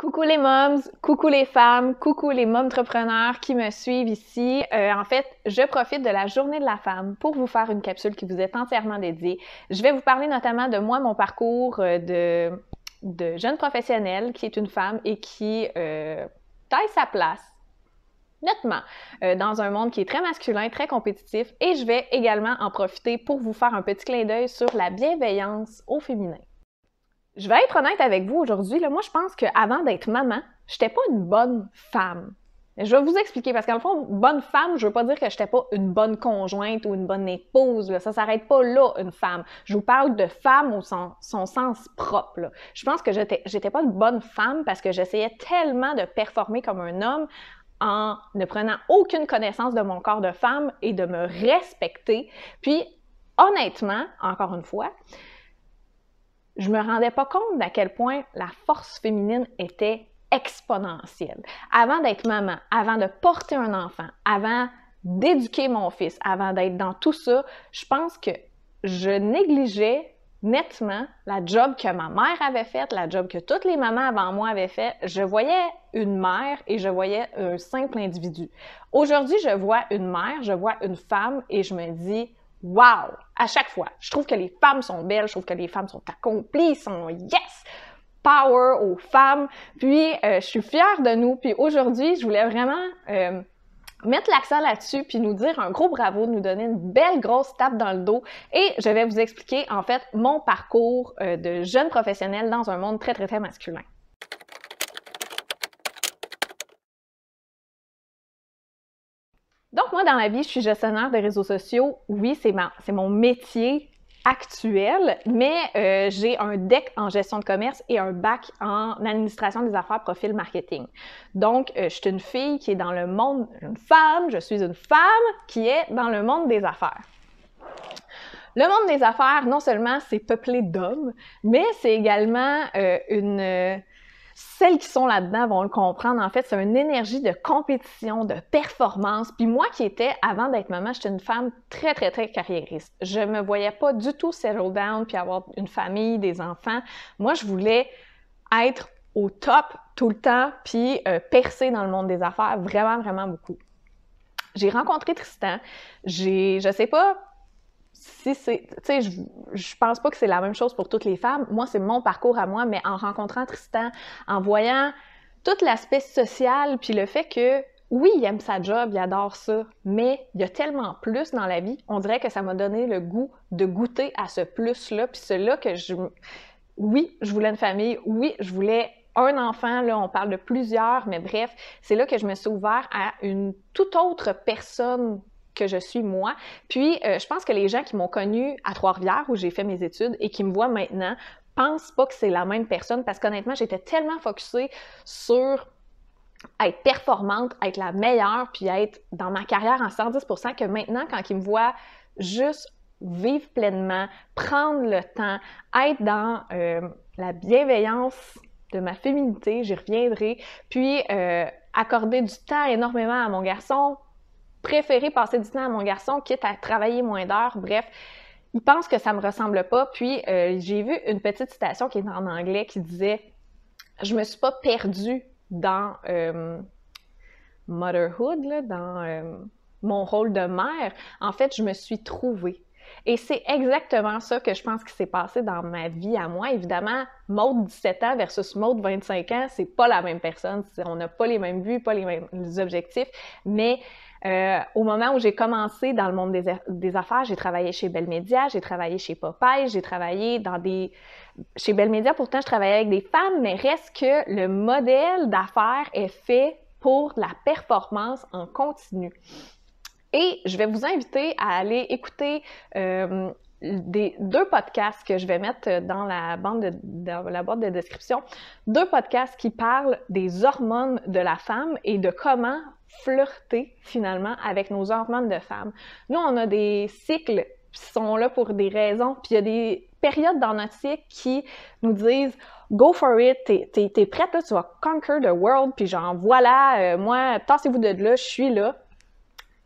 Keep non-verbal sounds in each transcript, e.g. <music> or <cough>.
Coucou les moms, coucou les femmes, coucou les entrepreneurs qui me suivent ici. Euh, en fait, je profite de la journée de la femme pour vous faire une capsule qui vous est entièrement dédiée. Je vais vous parler notamment de moi, mon parcours euh, de, de jeune professionnelle qui est une femme et qui euh, taille sa place nettement euh, dans un monde qui est très masculin, très compétitif et je vais également en profiter pour vous faire un petit clin d'œil sur la bienveillance au féminin. Je vais être honnête avec vous aujourd'hui. Moi, je pense qu'avant d'être maman, je n'étais pas une bonne femme. Je vais vous expliquer, parce qu'en fond, bonne femme, je ne veux pas dire que je n'étais pas une bonne conjointe ou une bonne épouse. Ça Ça s'arrête pas là, une femme. Je vous parle de femme au son, sens propre. Je pense que j'étais pas une bonne femme parce que j'essayais tellement de performer comme un homme en ne prenant aucune connaissance de mon corps de femme et de me respecter. Puis, honnêtement, encore une fois, je me rendais pas compte d'à quel point la force féminine était exponentielle. Avant d'être maman, avant de porter un enfant, avant d'éduquer mon fils, avant d'être dans tout ça, je pense que je négligeais nettement la job que ma mère avait faite, la job que toutes les mamans avant moi avaient faite. Je voyais une mère et je voyais un simple individu. Aujourd'hui, je vois une mère, je vois une femme et je me dis, wow à chaque fois. Je trouve que les femmes sont belles, je trouve que les femmes sont accomplies, sont yes, power aux femmes. Puis euh, je suis fière de nous. Puis aujourd'hui, je voulais vraiment euh, mettre l'accent là-dessus, puis nous dire un gros bravo, nous donner une belle grosse tape dans le dos. Et je vais vous expliquer en fait mon parcours euh, de jeune professionnelle dans un monde très très très masculin. Donc, moi, dans la vie, je suis gestionnaire de réseaux sociaux. Oui, c'est, ma, c'est mon métier actuel, mais euh, j'ai un deck en gestion de commerce et un bac en administration des affaires profil marketing. Donc, euh, je suis une fille qui est dans le monde, une femme, je suis une femme qui est dans le monde des affaires. Le monde des affaires, non seulement c'est peuplé d'hommes, mais c'est également euh, une celles qui sont là-dedans vont le comprendre. En fait, c'est une énergie de compétition, de performance. Puis moi qui étais, avant d'être maman, j'étais une femme très, très, très carriériste. Je me voyais pas du tout settle down puis avoir une famille, des enfants. Moi, je voulais être au top tout le temps puis euh, percer dans le monde des affaires vraiment, vraiment beaucoup. J'ai rencontré Tristan. J'ai, je sais pas si c'est, tu sais, je, je pense pas que c'est la même chose pour toutes les femmes. Moi, c'est mon parcours à moi, mais en rencontrant Tristan, en voyant tout l'aspect social, puis le fait que oui, il aime sa job, il adore ça, mais il y a tellement plus dans la vie. On dirait que ça m'a donné le goût de goûter à ce plus-là, puis cela que je. Oui, je voulais une famille, oui, je voulais un enfant, là, on parle de plusieurs, mais bref, c'est là que je me suis ouvert à une toute autre personne que je suis moi. Puis, euh, je pense que les gens qui m'ont connue à Trois-Rivières, où j'ai fait mes études, et qui me voient maintenant, pensent pas que c'est la même personne, parce qu'honnêtement, j'étais tellement focusée sur être performante, être la meilleure, puis être dans ma carrière en 110 que maintenant, quand ils me voient juste vivre pleinement, prendre le temps, être dans euh, la bienveillance de ma féminité, j'y reviendrai, puis euh, accorder du temps énormément à mon garçon, préféré passer du temps à mon garçon, quitte à travailler moins d'heures, bref. Il pense que ça me ressemble pas. Puis euh, j'ai vu une petite citation qui est en anglais qui disait Je me suis pas perdue dans euh, motherhood, dans euh, mon rôle de mère. En fait, je me suis trouvée et c'est exactement ça que je pense qui s'est passé dans ma vie à moi. Évidemment, mode 17 ans versus mode 25 ans, c'est pas la même personne. On n'a pas les mêmes vues, pas les mêmes objectifs. Mais euh, au moment où j'ai commencé dans le monde des, affaires, j'ai travaillé chez Belle Media, j'ai travaillé chez Popeye, j'ai travaillé dans des... Chez Bell Media, pourtant, je travaillais avec des femmes, mais reste que le modèle d'affaires est fait pour la performance en continu. Et je vais vous inviter à aller écouter euh, des deux podcasts que je vais mettre dans la bande de, la boîte de description, deux podcasts qui parlent des hormones de la femme et de comment flirter finalement avec nos hormones de femme. Nous, on a des cycles qui sont là pour des raisons, puis il y a des périodes dans notre cycle qui nous disent Go for it, t'es prête, là, tu vas conquer the world, puis genre voilà, euh, moi, tassez-vous de là, je suis là.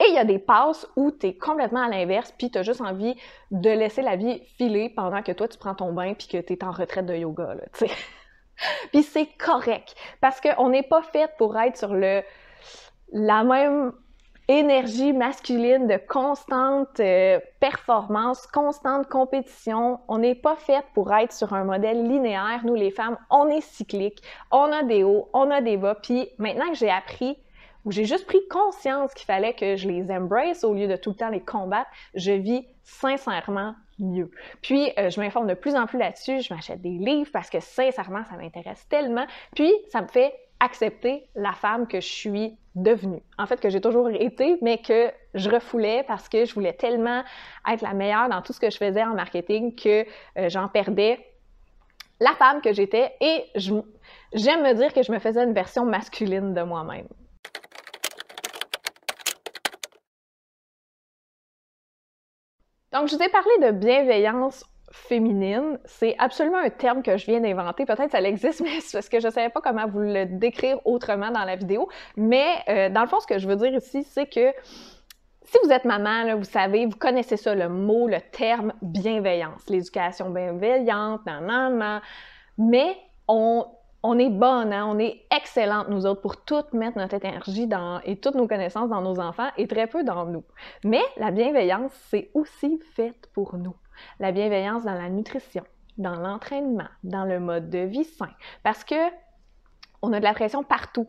Et il y a des passes où tu es complètement à l'inverse, puis tu as juste envie de laisser la vie filer pendant que toi, tu prends ton bain, puis que tu es en retraite de yoga, <laughs> puis c'est correct, parce qu'on n'est pas fait pour être sur le la même énergie masculine de constante euh, performance, constante compétition. On n'est pas fait pour être sur un modèle linéaire. Nous, les femmes, on est cyclique. On a des hauts, on a des bas. Puis maintenant que j'ai appris où j'ai juste pris conscience qu'il fallait que je les embrace au lieu de tout le temps les combattre, je vis sincèrement mieux. Puis, euh, je m'informe de plus en plus là-dessus, je m'achète des livres parce que sincèrement, ça m'intéresse tellement. Puis, ça me fait accepter la femme que je suis devenue. En fait, que j'ai toujours été, mais que je refoulais parce que je voulais tellement être la meilleure dans tout ce que je faisais en marketing que euh, j'en perdais la femme que j'étais et j'aime me dire que je me faisais une version masculine de moi-même. Donc, je vous ai parlé de bienveillance féminine. C'est absolument un terme que je viens d'inventer. Peut-être ça existe, <laughs> mais c'est parce que je ne savais pas comment vous le décrire autrement dans la vidéo. Mais euh, dans le fond, ce que je veux dire ici, c'est que si vous êtes maman, vous savez, vous connaissez ça, le mot, le terme bienveillance, l'éducation bienveillante, nan, Mais on on est bonne, hein? on est excellente, nous autres, pour tout mettre notre énergie dans, et toutes nos connaissances dans nos enfants et très peu dans nous. Mais la bienveillance, c'est aussi faite pour nous. La bienveillance dans la nutrition, dans l'entraînement, dans le mode de vie sain. Parce que on a de la pression partout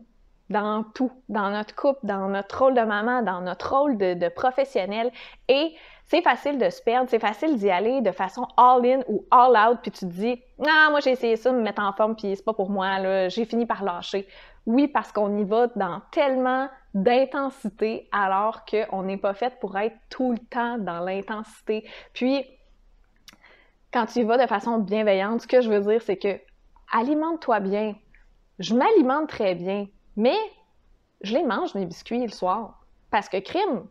dans tout, dans notre couple, dans notre rôle de maman, dans notre rôle de, professionnel. Et c'est facile de se perdre, c'est facile d'y aller de façon all-in ou all-out, puis tu te dis « Ah, moi j'ai essayé ça, me mettre en forme, puis c'est pas pour moi, j'ai fini par lâcher. » Oui, parce qu'on y va dans tellement d'intensité alors qu'on n'est pas fait pour être tout le temps dans l'intensité. Puis, quand tu y vas de façon bienveillante, ce que je veux dire, c'est que alimente-toi bien. Je m'alimente très bien. Mais je les mange, mes biscuits, le soir. Parce que crime,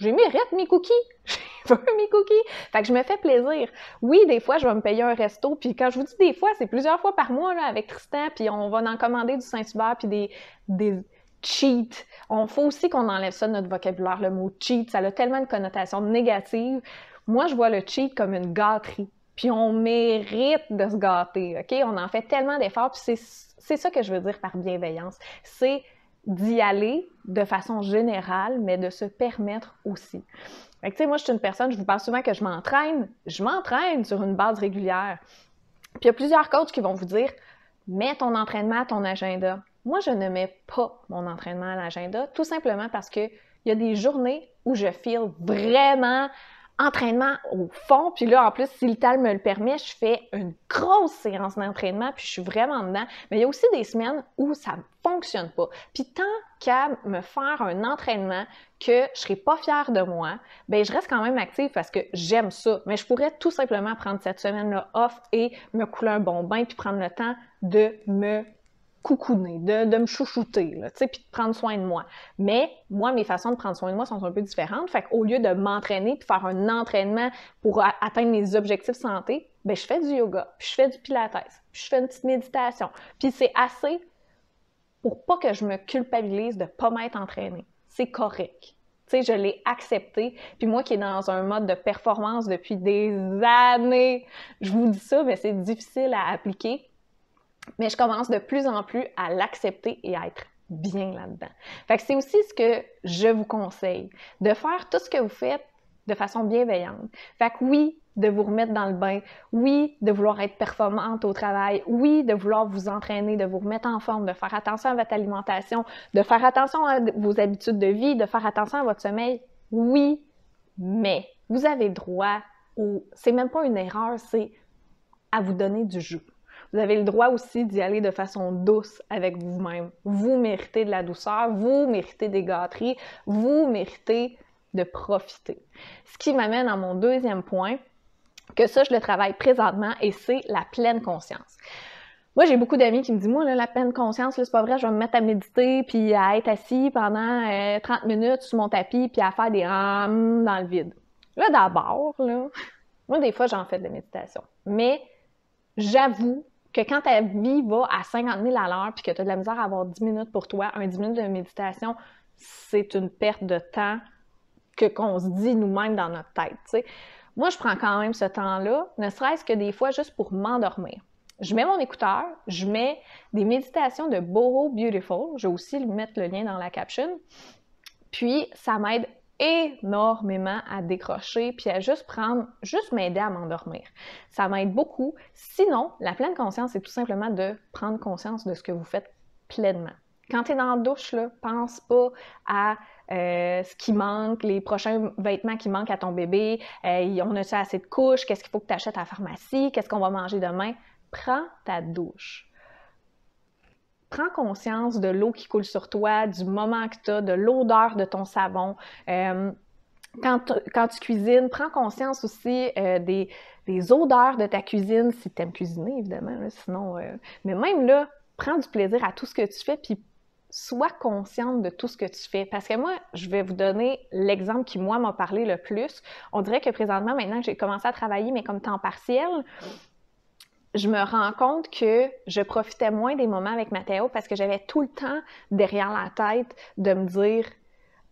j'ai mérite mes cookies. <laughs> Je veux mes cookies. Fait que je me fais plaisir. Oui, des fois, je vais me payer un resto. Puis quand je vous dis des fois, c'est plusieurs fois par mois là, avec Tristan. Puis on va en commander du Saint-Hubert puis des, des cheats. On faut aussi qu'on enlève ça de notre vocabulaire, le mot cheat. Ça a tellement de connotations négatives. Moi, je vois le cheat comme une gâterie. Puis on mérite de se gâter, OK? On en fait tellement d'efforts, puis c'est ça que je veux dire par bienveillance. C'est d'y aller de façon générale, mais de se permettre aussi. Fait que, tu sais, moi, je suis une personne, je vous parle souvent que je m'entraîne. Je m'entraîne sur une base régulière. Puis il y a plusieurs coachs qui vont vous dire mets ton entraînement à ton agenda. Moi, je ne mets pas mon entraînement à l'agenda, tout simplement parce que il y a des journées où je file vraiment entraînement au fond. Puis là, en plus, si le temps me le permet, je fais une grosse séance d'entraînement, puis je suis vraiment dedans. Mais il y a aussi des semaines où ça ne fonctionne pas. Puis tant qu'à me faire un entraînement que je serai pas fière de moi, ben je reste quand même active parce que j'aime ça. Mais je pourrais tout simplement prendre cette semaine-là off et me couler un bon bain, puis prendre le temps de me coucouner, de, de me chouchouter, là, puis de prendre soin de moi. Mais moi, mes façons de prendre soin de moi sont un peu différentes. Fait qu'au lieu de m'entraîner puis faire un entraînement pour atteindre mes objectifs santé, ben je fais du yoga, puis je fais du pilates, puis je fais une petite méditation. Puis c'est assez pour pas que je me culpabilise de pas m'être entraînée. C'est correct. Tu sais, je l'ai accepté. Puis moi qui est dans un mode de performance depuis des années, je vous dis ça, mais c'est difficile à appliquer mais je commence de plus en plus à l'accepter et à être bien là-dedans. Fait que c'est aussi ce que je vous conseille, de faire tout ce que vous faites de façon bienveillante. Fait que oui, de vous remettre dans le bain, oui, de vouloir être performante au travail, oui, de vouloir vous entraîner, de vous remettre en forme, de faire attention à votre alimentation, de faire attention à vos habitudes de vie, de faire attention à votre sommeil, oui, mais vous avez droit ou c'est même pas une erreur, c'est à vous donner du jus. Vous avez le droit aussi d'y aller de façon douce avec vous-même. Vous méritez de la douceur, vous méritez des gâteries, vous méritez de profiter. Ce qui m'amène à mon deuxième point, que ça, je le travaille présentement, et c'est la pleine conscience. Moi, j'ai beaucoup d'amis qui me disent, moi, la pleine conscience, c'est pas vrai, je vais me mettre à méditer, puis à être assis pendant 30 euh, minutes sur mon tapis, puis à faire des hum dans le vide. Là, d'abord, là, moi, des fois, j'en fais de la méditation. Mais j'avoue que quand ta vie va à 50 000 à l'heure puis que tu as de la misère à avoir 10 minutes pour toi, un 10 minutes de méditation, c'est une perte de temps que qu'on se dit nous-mêmes dans notre tête. Moi, je prends quand même ce temps-là, ne serait-ce que des fois juste pour m'endormir. Je mets mon écouteur, je mets des méditations de Boho Beautiful. Je vais aussi mettre le lien dans la caption. Puis, ça m'aide énormément à décrocher puis à juste prendre, juste m'aider à m'endormir. Ça m'aide beaucoup. Sinon, la pleine conscience, c'est tout simplement de prendre conscience de ce que vous faites pleinement. Quand tu es dans la douche, là, pense pas à euh, ce qui manque, les prochains vêtements qui manquent à ton bébé, euh, on a-tu assez de couches, qu'est-ce qu'il faut que tu achètes à la pharmacie, qu'est-ce qu'on va manger demain. Prends ta douche prends conscience de l'eau qui coule sur toi, du moment que tu as, de l'odeur de ton savon. Euh, quand, tu cuisines, prends conscience aussi euh, des, odeurs de ta cuisine, si tu aimes cuisiner, évidemment, sinon... Euh, mais même là, prends du plaisir à tout ce que tu fais, puis sois consciente de tout ce que tu fais. Parce que moi, je vais vous donner l'exemple qui, moi, m'a parlé le plus. On dirait que présentement, maintenant, que j'ai commencé à travailler, mais comme temps partiel je me rends compte que je profitais moins des moments avec Mathéo parce que j'avais tout le temps derrière la tête de me dire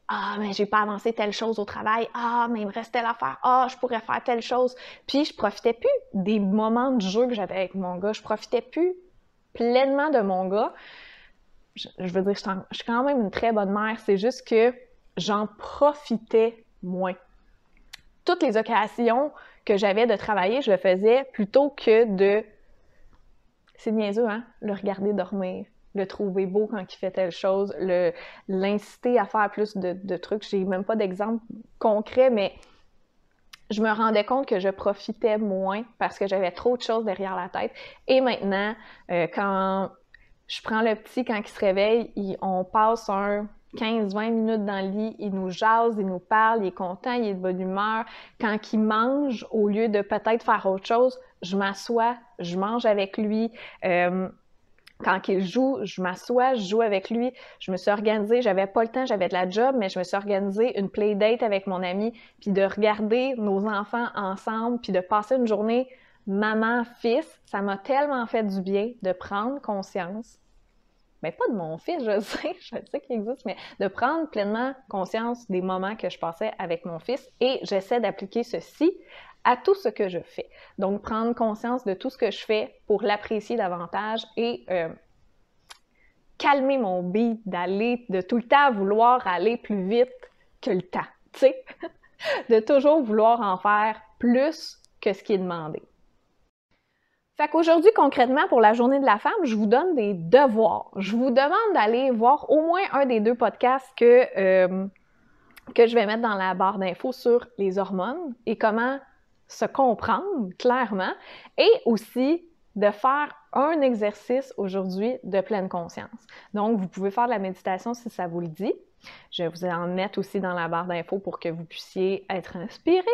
ah, mais j'ai pas avancé telle chose au travail. Ah, mais il me restait l'affaire. Ah, je pourrais faire telle chose. Puis je profitais plus des moments de jeu que j'avais avec mon gars. Je profitais plus pleinement de mon gars. Je, veux dire, je, suis quand même une très bonne mère. C'est juste que j'en profitais moins. Toutes les occasions que j'avais de travailler, je le faisais plutôt que de c'est niaiseux, hein? Le regarder dormir, le trouver beau quand il fait telle chose, le l'inciter à faire plus de, trucs. J'ai même pas d'exemple concret, mais je me rendais compte que je profitais moins parce que j'avais trop de choses derrière la tête. Et maintenant, euh, quand je prends le petit, quand il se réveille, on passe un 15-20 minutes dans le lit, il nous jase, il nous parle, il est content, il est de bonne humeur. Quand il mange, au lieu de peut-être faire autre chose, je m'assois, je mange avec lui. Euh, quand il joue, je m'assois, je joue avec lui. Je me suis organisée, j'avais pas le temps, j'avais de la job, mais je me suis organisée une playdate avec mon ami, puis de regarder nos enfants ensemble, puis de passer une journée maman-fils. Ça m'a tellement fait du bien de prendre conscience mais pas de mon fils, je <laughs> sais, je sais qu'il existe, mais de prendre pleinement conscience des moments que je passais avec mon fils et j'essaie d'appliquer ceci à tout ce que je fais. Donc, prendre conscience de tout ce que je fais pour l'apprécier davantage et euh, calmer mon bide d'aller, de tout le temps vouloir aller plus vite que le temps, tu sais, <laughs> de toujours vouloir en faire plus que ce qui est demandé. Aujourd'hui, concrètement, pour la journée de la femme, je vous donne des devoirs. Je vous demande d'aller voir au moins un des deux podcasts que, euh, que je vais mettre dans la barre d'infos sur les hormones et comment se comprendre clairement et aussi de faire un exercice aujourd'hui de pleine conscience. Donc, vous pouvez faire de la méditation si ça vous le dit. Je vous en mettre aussi dans la barre d'infos pour que vous puissiez être inspiré.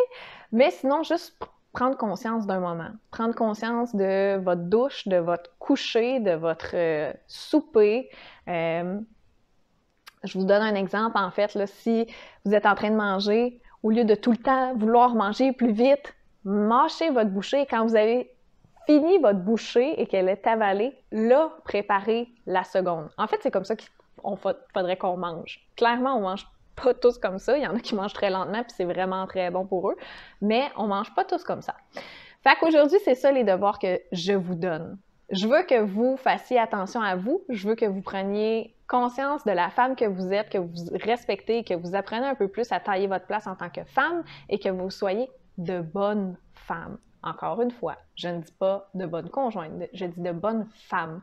Mais sinon, juste prendre conscience d'un moment, prendre conscience de votre douche, de votre coucher, de votre euh, souper. Euh, je vous donne un exemple, en fait, si vous êtes en train de manger, au lieu de tout le temps vouloir manger plus vite, mâchez votre bouchée. Quand vous avez fini votre bouchée et qu'elle est avalée, là, préparez la seconde. En fait, c'est comme ça qu'on faudrait qu'on mange. Clairement, on mange pas tous comme ça. Il y en a qui mangent très lentement, puis c'est vraiment très bon pour eux. Mais on mange pas tous comme ça. Fait qu'aujourd'hui, c'est ça les devoirs que je vous donne. Je veux que vous fassiez attention à vous. Je veux que vous preniez conscience de la femme que vous êtes, que vous respectez, que vous appreniez un peu plus à tailler votre place en tant que femme et que vous soyez de bonnes femmes. Encore une fois, je ne dis pas de bonnes conjointes, je dis de bonnes femmes,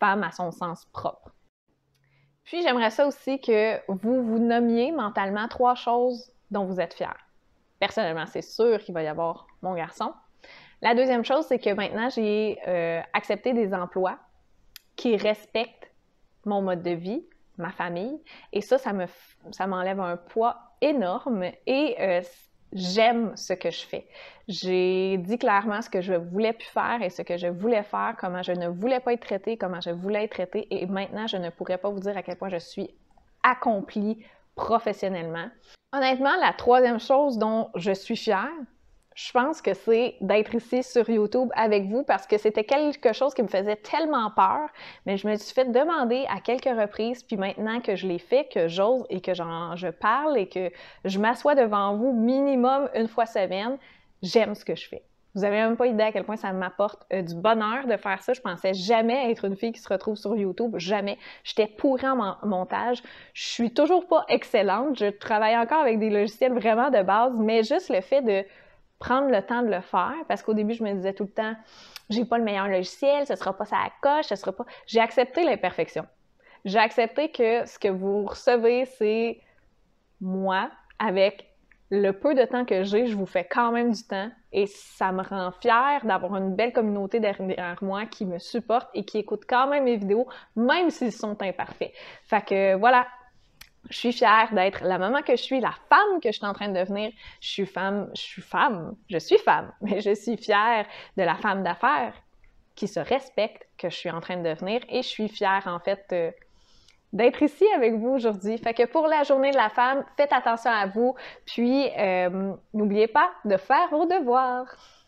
Femme à son sens propre. Puis j'aimerais ça aussi que vous vous nommiez mentalement trois choses dont vous êtes fier. Personnellement, c'est sûr qu'il va y avoir mon garçon. La deuxième chose, c'est que maintenant, j'ai euh, accepté des emplois qui respectent mon mode de vie, ma famille. Et ça, ça me m'enlève un poids énorme et euh, j'aime ce que je fais. J'ai dit clairement ce que je voulais plus faire et ce que je voulais faire, comment je ne voulais pas être traitée, comment je voulais être traitée. Et maintenant, je ne pourrais pas vous dire à quel point je suis accomplie professionnellement. Honnêtement, la troisième chose dont je suis fière, je pense que c'est d'être ici sur YouTube avec vous parce que c'était quelque chose qui me faisait tellement peur, mais je me suis fait demander à quelques reprises, puis maintenant que je l'ai fait, que j'ose et que je parle et que je m'assois devant vous minimum une fois semaine, j'aime ce que je fais. Vous n'avez même pas idée à quel point ça m'apporte euh, du bonheur de faire ça. Je pensais jamais être une fille qui se retrouve sur YouTube, jamais. J'étais pourrie en montage. Je suis toujours pas excellente. Je travaille encore avec des logiciels vraiment de base, mais juste le fait de prendre le temps de le faire parce qu'au début, je me disais tout le temps, j'ai pas le meilleur logiciel, ce sera pas ça à coche, ce sera pas. J'ai accepté l'imperfection. J'ai accepté que ce que vous recevez, c'est moi avec le peu de temps que j'ai, je vous fais quand même du temps et ça me rend fière d'avoir une belle communauté derrière moi qui me supporte et qui écoute quand même mes vidéos, même s'ils sont imparfaits. Fait que voilà, je suis fière d'être la maman que je suis, la femme que je suis en train de devenir. Je suis femme, je suis femme, je suis femme, <laughs> mais je suis fière de la femme d'affaires qui se respecte que je suis en train de devenir et je suis fière en fait euh, d'être ici avec vous aujourd'hui. Fait que pour la journée de la femme, faites attention à vous, puis euh, n'oubliez pas de faire vos devoirs.